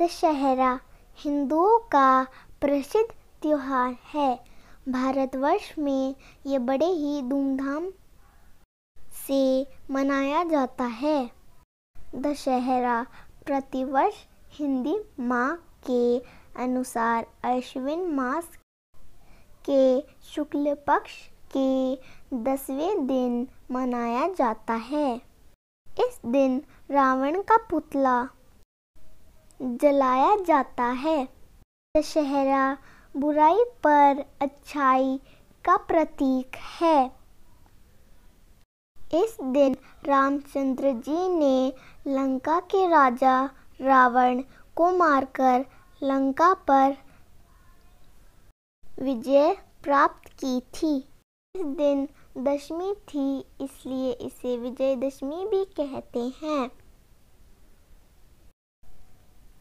दशहरा हिंदुओं का प्रसिद्ध त्यौहार है भारतवर्ष में ये बड़े ही धूमधाम से मनाया जाता है दशहरा प्रतिवर्ष हिंदी माह के अनुसार अश्विन मास के शुक्ल पक्ष के दसवें दिन मनाया जाता है इस दिन रावण का पुतला जलाया जाता है दशहरा बुराई पर अच्छाई का प्रतीक है इस दिन रामचंद्र जी ने लंका के राजा रावण को मारकर लंका पर विजय प्राप्त की थी इस दिन दशमी थी इसलिए इसे विजयदशमी भी कहते हैं